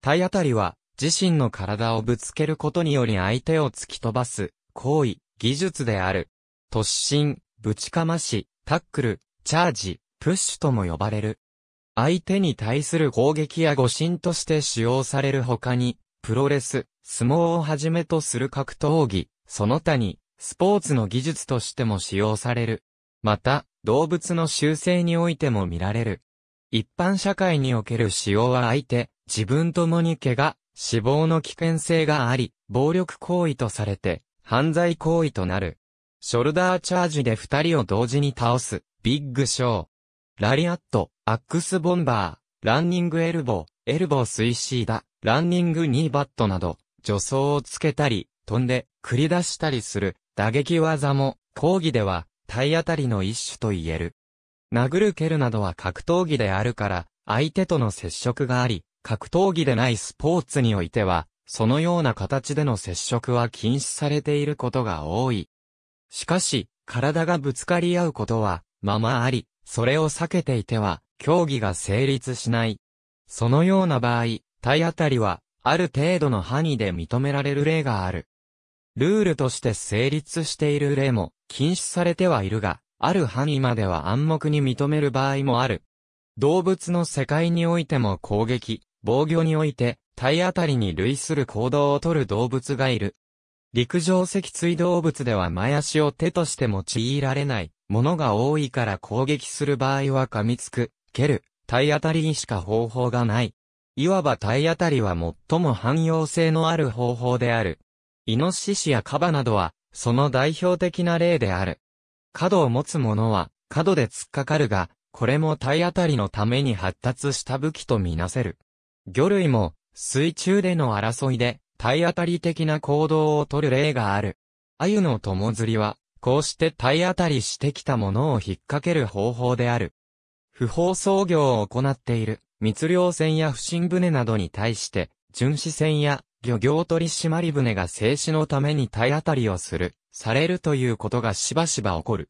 体当たりは、自身の体をぶつけることにより相手を突き飛ばす、行為、技術である。突進、ぶちかまし、タックル、チャージ、プッシュとも呼ばれる。相手に対する攻撃や誤信として使用される他に、プロレス、相撲をはじめとする格闘技、その他に、スポーツの技術としても使用される。また、動物の習性においても見られる。一般社会における使用は相手、自分ともに怪我、死亡の危険性があり、暴力行為とされて、犯罪行為となる。ショルダーチャージで二人を同時に倒す、ビッグショー。ラリアット、アックスボンバー、ランニングエルボー、エルボースイシーダ、ランニングニーバットなど、助走をつけたり、飛んで、繰り出したりする、打撃技も、講義では、体当たりの一種と言える。殴る蹴るなどは格闘技であるから、相手との接触があり、格闘技でないスポーツにおいては、そのような形での接触は禁止されていることが多い。しかし、体がぶつかり合うことは、ままあり、それを避けていては、競技が成立しない。そのような場合、体当たりは、ある程度の範囲で認められる例がある。ルールとして成立している例も、禁止されてはいるが、ある範囲までは暗黙に認める場合もある。動物の世界においても攻撃、防御において、体当たりに類する行動をとる動物がいる。陸上脊椎動物では前足を手として用いられないものが多いから攻撃する場合は噛みつく、蹴る、体当たりにしか方法がない。いわば体当たりは最も汎用性のある方法である。イノシシやカバなどは、その代表的な例である。角を持つ者は、角で突っかかるが、これも体当たりのために発達した武器とみなせる。魚類も水中での争いで体当たり的な行動をとる例がある。鮎の友釣りは、こうして体当たりしてきたものを引っ掛ける方法である。不法操業を行っている密漁船や不審船などに対して、巡視船や漁業取締船が静止のために体当たりをする、されるということがしばしば起こる。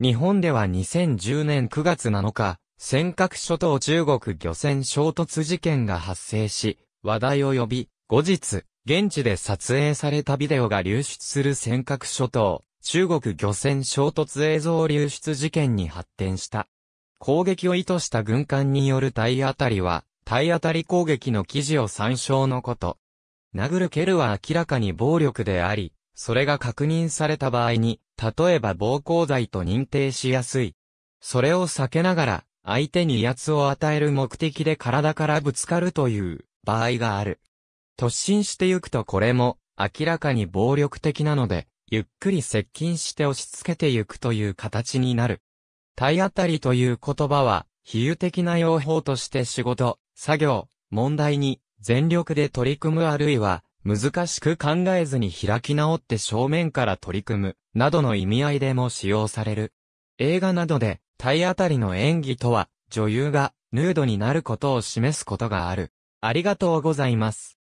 日本では2010年9月7日、尖閣諸島中国漁船衝突事件が発生し、話題を呼び、後日、現地で撮影されたビデオが流出する尖閣諸島、中国漁船衝突映像流出事件に発展した。攻撃を意図した軍艦による体当たりは、体当たり攻撃の記事を参照のこと。殴る蹴るは明らかに暴力であり、それが確認された場合に、例えば暴行罪と認定しやすい。それを避けながら、相手に威圧を与える目的で体からぶつかるという場合がある。突進してゆくとこれも明らかに暴力的なので、ゆっくり接近して押し付けてゆくという形になる。体当たりという言葉は、比喩的な用法として仕事、作業、問題に全力で取り組むあるいは、難しく考えずに開き直って正面から取り組む、などの意味合いでも使用される。映画などで、体当たりの演技とは、女優がヌードになることを示すことがある。ありがとうございます。